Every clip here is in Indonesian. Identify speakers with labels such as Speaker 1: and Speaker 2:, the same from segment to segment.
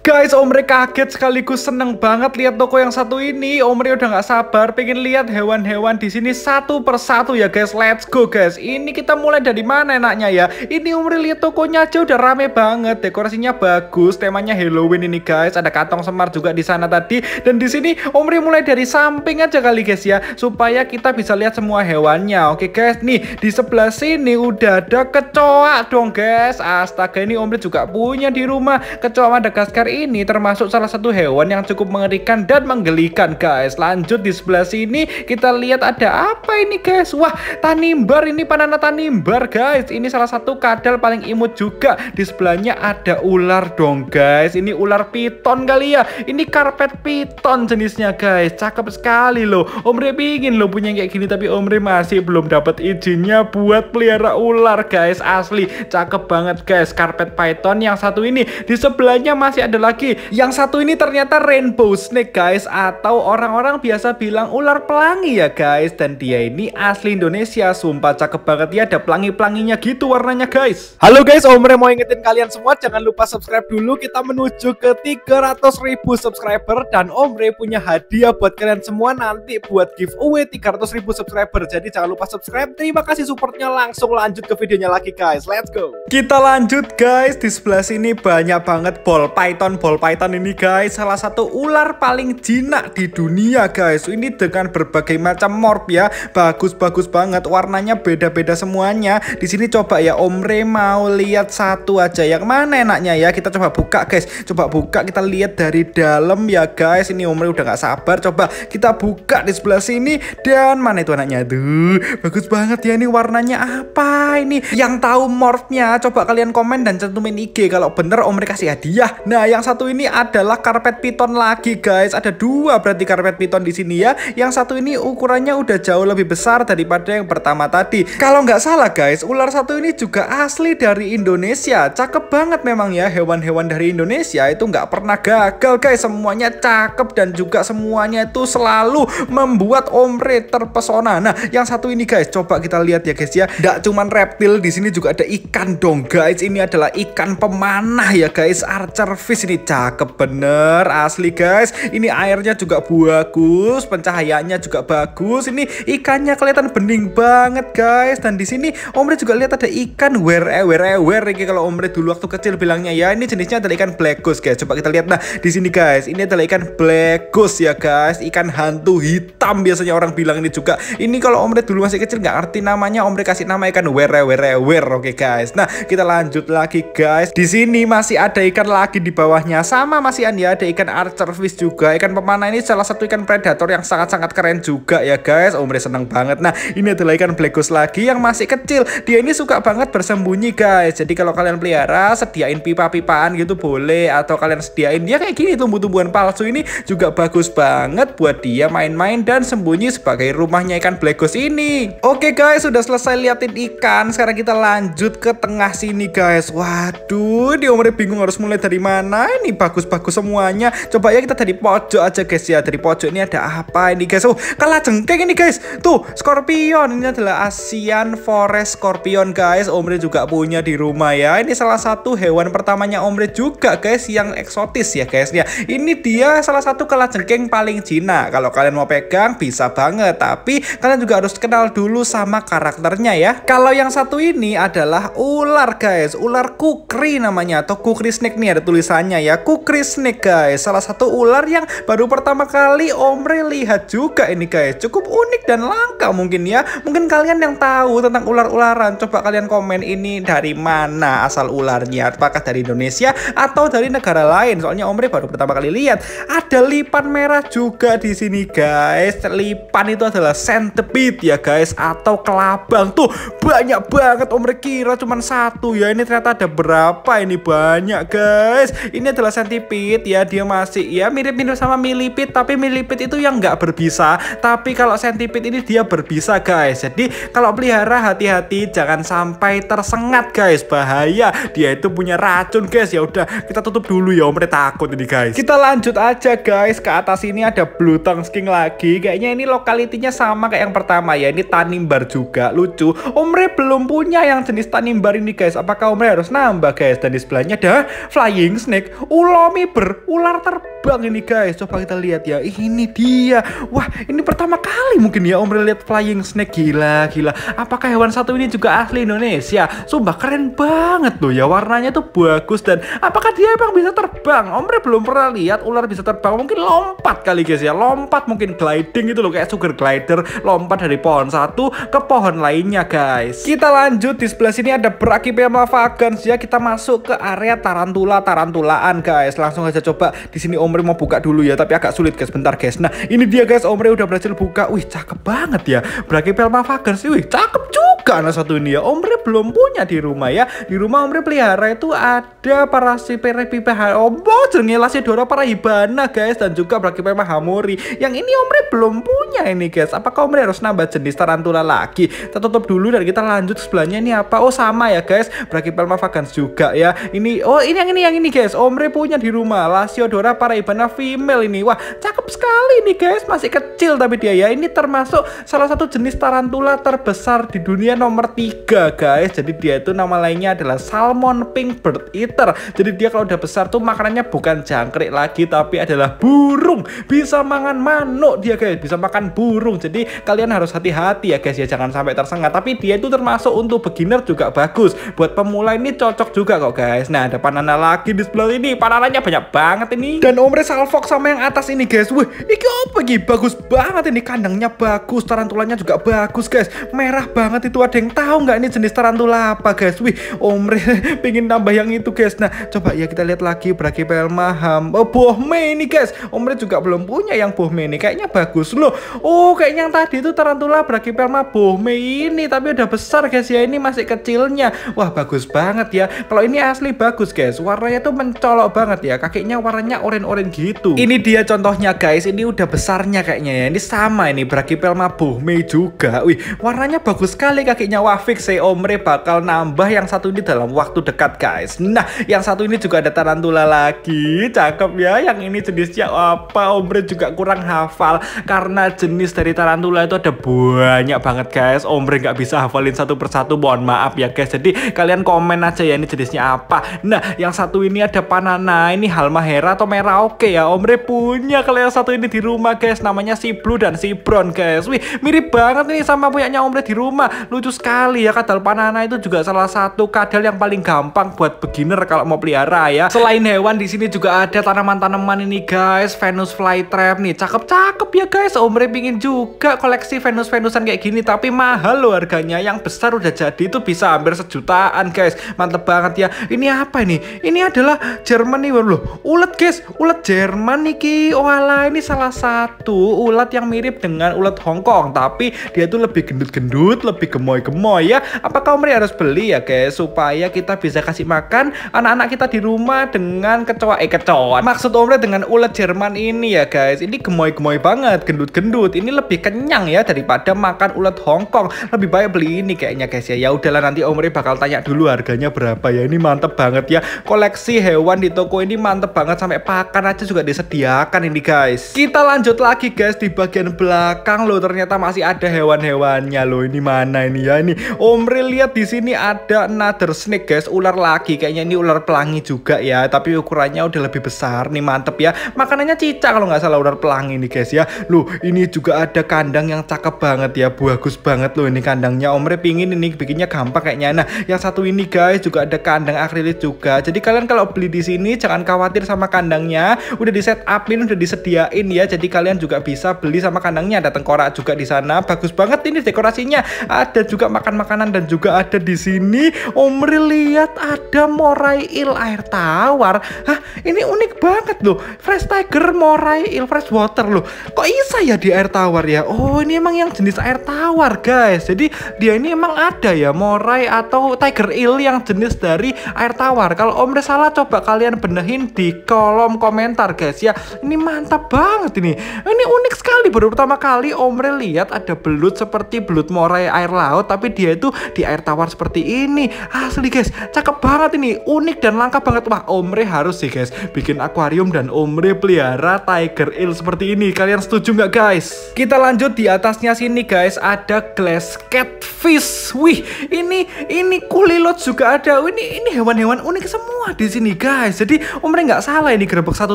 Speaker 1: Guys, Omri kaget sekaligus seneng banget lihat toko yang satu ini. Omri udah nggak sabar pengen lihat hewan-hewan di sini satu persatu ya guys. Let's go guys. Ini kita mulai dari mana enaknya ya? Ini Omri lihat tokonya aja udah rame banget. Dekorasinya bagus, temanya Halloween ini guys. Ada kantong semar juga di sana tadi. Dan di sini Omri mulai dari samping aja kali guys ya, supaya kita bisa lihat semua hewannya. Oke guys, nih di sebelah sini udah ada kecoa dong guys. Astaga ini Omri juga punya di rumah kecoa Madagaskar ini termasuk salah satu hewan yang cukup mengerikan dan menggelikan guys Lanjut di sebelah sini kita lihat ada apa ini guys Wah tanimbar ini panana tanimbar guys Ini salah satu kadal paling imut juga Di sebelahnya ada ular dong guys Ini ular piton kali ya Ini karpet piton jenisnya guys Cakep sekali loh Om pingin lo punya kayak gini Tapi Om masih belum dapat izinnya buat pelihara ular guys Asli cakep banget guys Karpet python yang satu ini Di sebelahnya masih ada lagi. Yang satu ini ternyata rainbow snake guys atau orang-orang biasa bilang ular pelangi ya guys. Dan dia ini asli Indonesia. Sumpah cakep banget ya ada pelangi-pelanginya gitu warnanya guys. Halo guys, Omre mau ingetin kalian semua jangan lupa subscribe dulu. Kita menuju ke 300 ribu subscriber dan Omre punya hadiah buat kalian semua nanti buat giveaway 300 ribu subscriber. Jadi jangan lupa subscribe. Terima kasih supportnya langsung lanjut ke videonya lagi guys. Let's go. Kita lanjut guys. Di sebelah sini banyak banget ball python temukan ball python ini guys salah satu ular paling jinak di dunia guys ini dengan berbagai macam morph ya bagus-bagus banget warnanya beda-beda semuanya di sini coba ya Om Re mau lihat satu aja yang mana enaknya ya kita coba buka guys coba buka kita lihat dari dalam ya guys ini Om udah gak sabar coba kita buka di sebelah sini dan mana itu anaknya tuh bagus banget ya ini warnanya apa ini yang tahu morphnya coba kalian komen dan centumin IG kalau bener Om Re kasih hadiah nah yang yang satu ini adalah karpet piton lagi guys. Ada dua berarti karpet piton di sini ya. Yang satu ini ukurannya udah jauh lebih besar daripada yang pertama tadi. Kalau nggak salah guys, ular satu ini juga asli dari Indonesia. Cakep banget memang ya hewan-hewan dari Indonesia itu nggak pernah gagal guys. Semuanya cakep dan juga semuanya itu selalu membuat Omre terpesona. Nah, yang satu ini guys, coba kita lihat ya guys ya. Nggak cuman reptil, di sini juga ada ikan dong guys. Ini adalah ikan pemanah ya guys, archer fish sini cakep bener asli guys. Ini airnya juga bagus, pencahayaannya juga bagus. Ini ikannya kelihatan bening banget guys. Dan di sini Omre juga lihat ada ikan were eh, were eh, were ini kalau Omre dulu waktu kecil bilangnya ya. Ini jenisnya adalah ikan black goose guys. Coba kita lihat nah di sini guys. Ini adalah ikan black goose ya guys. Ikan hantu hitam biasanya orang bilang ini juga. Ini kalau Omre dulu masih kecil nggak arti namanya Omre kasih nama ikan were eh, were were. Oke okay, guys. Nah, kita lanjut lagi guys. Di sini masih ada ikan lagi di bawah bawahnya sama masih Andi ada ikan archer fish juga ikan pemana ini salah satu ikan predator yang sangat-sangat keren juga ya guys umurnya oh, seneng banget nah ini adalah ikan black ghost lagi yang masih kecil dia ini suka banget bersembunyi guys jadi kalau kalian pelihara sediain pipa-pipaan gitu boleh atau kalian sediain dia ya, kayak gini tumbuh-tumbuhan palsu ini juga bagus banget buat dia main-main dan sembunyi sebagai rumahnya ikan black ghost ini oke guys sudah selesai liatin ikan sekarang kita lanjut ke tengah sini guys waduh di umurnya bingung harus mulai dari mana ini bagus-bagus semuanya coba ya kita dari pojok aja guys ya dari pojok ini ada apa ini guys oh kalah jengkeng ini guys tuh Scorpion ini adalah Asian Forest Scorpion guys Omri juga punya di rumah ya ini salah satu hewan pertamanya Omri juga guys yang eksotis ya guys ya ini dia salah satu kalajengking paling Cina kalau kalian mau pegang bisa banget tapi kalian juga harus kenal dulu sama karakternya ya kalau yang satu ini adalah ular guys ular kukri namanya atau kukri snake nih ada tulisannya namanya ya kukrisnik guys Salah satu ular yang baru pertama kali Omre lihat juga ini guys Cukup unik dan langka mungkin ya Mungkin kalian yang tahu tentang ular-ularan Coba kalian komen ini dari mana asal ularnya Apakah dari Indonesia atau dari negara lain Soalnya Omre baru pertama kali lihat Ada lipan merah juga di sini guys Lipan itu adalah centipede ya guys Atau kelabang tuh banyak banget Omre kira cuma satu ya Ini ternyata ada berapa ini banyak guys ini adalah sentipit ya, dia masih ya mirip-mirip sama milipit, tapi milipit itu yang nggak berbisa. Tapi kalau sentipit ini dia berbisa guys. Jadi kalau pelihara hati-hati, jangan sampai tersengat guys, bahaya. Dia itu punya racun guys. Ya udah kita tutup dulu ya, Om takut ini guys. Kita lanjut aja guys ke atas ini ada blue tongue king lagi. Kayaknya ini lokalitinya sama kayak yang pertama ya. Ini tanimbar juga lucu. Omre belum punya yang jenis tanimbar ini guys. Apakah Omre harus nambah guys? Dan di sebelahnya ada flying snake balik miber ular terbang ini guys coba kita lihat ya ini dia wah ini pertama kali mungkin ya Om lihat flying snake gila gila apakah hewan satu ini juga asli Indonesia sumpah keren banget loh ya warnanya tuh bagus dan apakah dia emang bisa terbang Om belum pernah lihat ular bisa terbang mungkin lompat kali guys ya lompat mungkin gliding itu loh kayak sugar glider lompat dari pohon satu ke pohon lainnya guys kita lanjut di sebelah sini ada Brachypema vagans ya kita masuk ke area tarantula tarantula jutaan guys langsung aja coba di sini Omri mau buka dulu ya tapi agak sulit guys bentar guys nah ini dia guys Omri udah berhasil buka wih cakep banget ya berarti Pelma sih wih cakep cuy karena satu ini ya Omri belum punya di rumah ya di rumah Omri pelihara itu ada para si pipa ombo jenenge Lasidora para hibana guys dan juga berakibat mahamuri yang ini Omri belum punya ini guys apakah Omri harus nambah jenis tarantula lagi kita tutup dulu dan kita lanjut sebelahnya ini apa oh sama ya guys berakibat vagans juga ya ini oh ini yang ini yang ini guys Omri punya di rumah Lasiodora para hibana female ini wah cakep sekali nih guys masih kecil tapi dia ya ini termasuk salah satu jenis tarantula terbesar di dunia dia nomor 3 guys jadi dia itu nama lainnya adalah salmon pink bird eater jadi dia kalau udah besar tuh makanannya bukan jangkrik lagi tapi adalah burung bisa makan manuk dia guys bisa makan burung jadi kalian harus hati-hati ya guys ya jangan sampai tersengat tapi dia itu termasuk untuk beginner juga bagus buat pemula ini cocok juga kok guys nah ada panana lagi di sebelah ini panananya banyak banget ini dan omre salfok sama yang atas ini guys wih ini apa ini bagus banget ini kandangnya bagus tarantulanya juga bagus guys merah banget itu ada yang tahu nggak ini jenis tarantula apa guys wih omri pengen nambah yang itu guys nah coba ya kita lihat lagi Brachipel maham oh, bohme ini guys omri juga belum punya yang bohme ini kayaknya bagus loh oh kayaknya yang tadi itu tarantula Brachipel mah bohme ini tapi udah besar guys ya ini masih kecilnya wah bagus banget ya kalau ini asli bagus guys warnanya tuh mencolok banget ya kakinya warnanya oren-oren gitu ini dia contohnya guys ini udah besarnya kayaknya ya ini sama ini Brachipel mah bohme juga wih warnanya bagus sekali kakinya Wafik si Omre bakal nambah yang satu ini dalam waktu dekat guys Nah yang satu ini juga ada tarantula lagi Cakep ya yang ini jenisnya apa Omre juga kurang hafal Karena jenis dari tarantula itu ada banyak banget guys Omre nggak bisa hafalin satu persatu mohon maaf ya guys Jadi kalian komen aja ya ini jenisnya apa Nah yang satu ini ada panana ini halmahera atau merah oke ya Omre punya Kalian yang satu ini di rumah guys Namanya si Blue dan si Brown guys Wih mirip banget nih sama punyanya Omre di rumah Lu lucu sekali ya kadal panana itu juga salah satu kadal yang paling gampang buat beginner kalau mau pelihara ya. Selain hewan di sini juga ada tanaman-tanaman ini guys, Venus flytrap nih. Cakep-cakep ya guys. Omre pingin juga koleksi Venus-Venusan kayak gini tapi mahal loh harganya. Yang besar udah jadi itu bisa hampir sejutaan guys. Mantep banget ya. Ini apa ini? Ini adalah Jerman nih loh. ulat guys, ulat Jerman niki. Walah ini salah satu ulat yang mirip dengan ulat Hongkong tapi dia tuh lebih gendut-gendut, lebih gemuk gemoy-gemoy ya. Apa kau Mri harus beli ya guys supaya kita bisa kasih makan anak-anak kita di rumah dengan kecoa eh kecoa. Maksud Omri dengan ulat Jerman ini ya guys. Ini gemoy-gemoy banget, gendut-gendut. Ini lebih kenyang ya daripada makan ulat Hongkong. Lebih baik beli ini kayaknya guys ya. Ya udahlah nanti Omri bakal tanya dulu harganya berapa ya. Ini mantep banget ya. Koleksi hewan di toko ini mantep banget sampai pakan aja juga disediakan ini guys. Kita lanjut lagi guys di bagian belakang loh ternyata masih ada hewan-hewannya loh. Ini mana ini Ya ini. Om lihat di sini ada another snake guys, ular lagi. Kayaknya ini ular pelangi juga ya, tapi ukurannya udah lebih besar nih, mantep ya. Makanannya cicak kalau nggak salah ular pelangi nih guys ya. Loh, ini juga ada kandang yang cakep banget ya, bagus banget loh ini kandangnya. Om pingin ini bikinnya gampang kayaknya. Nah, yang satu ini guys juga ada kandang akrilik juga. Jadi kalian kalau beli di sini jangan khawatir sama kandangnya, udah di set udah disediain ya. Jadi kalian juga bisa beli sama kandangnya. Ada tengkorak juga di sana, bagus banget ini dekorasinya. Ada juga makan makanan dan juga ada di sini Omri lihat ada morai il air tawar. Hah, ini unik banget loh. Fresh Tiger morai il fresh water loh. Kok bisa ya di air tawar ya? Oh, ini emang yang jenis air tawar, guys. Jadi dia ini emang ada ya morai atau tiger il yang jenis dari air tawar. Kalau Omri salah coba kalian benehin di kolom komentar, guys ya. Ini mantap banget ini. Ini unik sekali baru pertama kali Omri lihat ada belut seperti belut morai air laut laut oh, tapi dia itu di air tawar seperti ini asli guys cakep banget ini unik dan langka banget wah Omre harus sih guys bikin akuarium dan Omre pelihara tiger eel seperti ini kalian setuju nggak guys kita lanjut di atasnya sini guys ada glass catfish wih ini ini slot juga ada. Oh, ini ini hewan-hewan unik semua di sini guys. Jadi Omre oh, nggak salah ini gerobak satu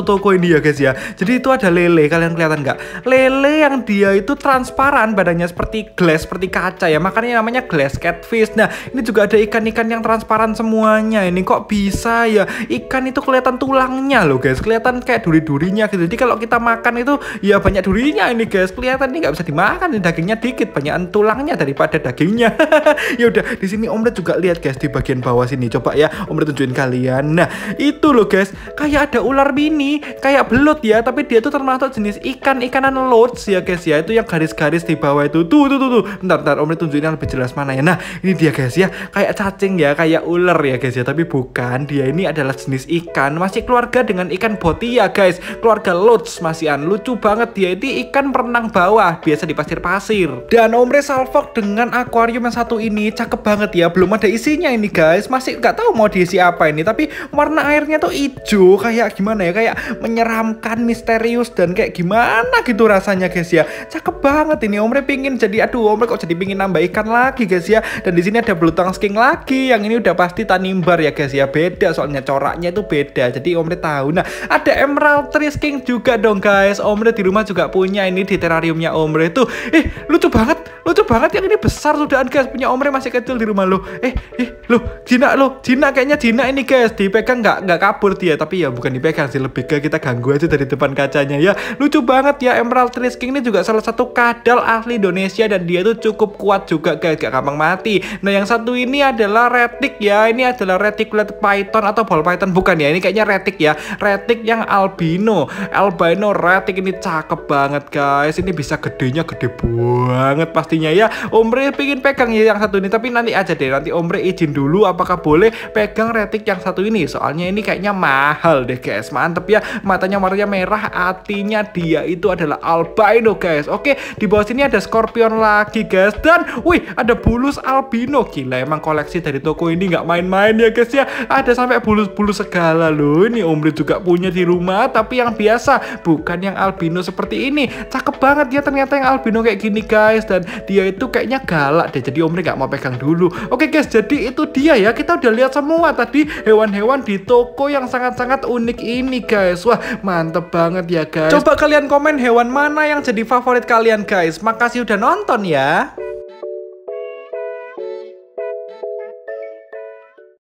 Speaker 1: toko ini ya guys ya. Jadi itu ada lele. Kalian kelihatan nggak? Lele yang dia itu transparan badannya seperti glass, seperti kaca ya. Makanya namanya glass catfish. Nah ini juga ada ikan-ikan yang transparan semuanya. Ini kok bisa ya? Ikan itu kelihatan tulangnya loh guys. Kelihatan kayak duri-durinya gitu. Jadi kalau kita makan itu ya banyak durinya ini guys. Kelihatan ini nggak bisa dimakan. Ini dagingnya dikit, banyak tulangnya daripada dagingnya. ya udah di sini Omre juga lihat guys di bagian bawah sini coba ya Om tunjukin kalian nah itu loh guys kayak ada ular mini kayak belut ya tapi dia tuh termasuk jenis ikan ikanan loads ya guys ya itu yang garis-garis di bawah itu tuh tuh tuh, tuh. bentar bentar Om tunjukin yang lebih jelas mana ya nah ini dia guys ya kayak cacing ya kayak ular ya guys ya tapi bukan dia ini adalah jenis ikan masih keluarga dengan ikan botia ya, guys keluarga masih masihan lucu banget dia ini ikan perenang bawah biasa di pasir-pasir dan omre salfok dengan akuarium yang satu ini cakep banget ya belum ada isinya ini guys masih nggak tahu mau diisi apa ini tapi warna airnya tuh hijau kayak gimana ya kayak menyeramkan misterius dan kayak gimana gitu rasanya guys ya cakep banget ini Omre pingin jadi aduh Omre kok jadi pingin nambah ikan lagi guys ya dan di sini ada belutang sking lagi yang ini udah pasti tanimbar ya guys ya beda soalnya coraknya itu beda jadi Omre tahu nah ada emerald tree sking juga dong guys Omre di rumah juga punya ini di terrariumnya Omre tuh eh lucu banget lucu banget yang ini besar sudahan guys punya Omre masih kecil di rumah lo eh eh Loh, Cina loh, Cina kayaknya Cina ini guys dipegang nggak nggak kabur dia tapi ya bukan dipegang sih lebih ke kita ganggu aja dari depan kacanya ya lucu banget ya Emerald Trace King ini juga salah satu kadal asli Indonesia dan dia tuh cukup kuat juga guys gak gampang mati nah yang satu ini adalah retik ya ini adalah reticulate python atau ball python bukan ya ini kayaknya retik ya retik yang albino albino retik ini cakep banget guys ini bisa gedenya gede banget pastinya ya Omre pingin pegang ya yang satu ini tapi nanti aja deh nanti Omre izin dulu apakah boleh pegang retik yang satu ini soalnya ini kayaknya mahal deh guys mantep ya matanya warnanya merah artinya dia itu adalah albino guys oke di bawah sini ada scorpion lagi guys dan wih ada bulus albino gila emang koleksi dari toko ini nggak main-main ya guys ya ada sampai bulus-bulus segala loh ini Omri juga punya di rumah tapi yang biasa bukan yang albino seperti ini cakep banget ya ternyata yang albino kayak gini guys dan dia itu kayaknya galak deh jadi Omri nggak mau pegang dulu oke guys jadi itu dia ya kita udah lihat semua tadi hewan-hewan di toko yang sangat-sangat unik ini guys wah mantep banget ya guys coba kalian komen hewan mana yang jadi favorit kalian guys makasih udah nonton ya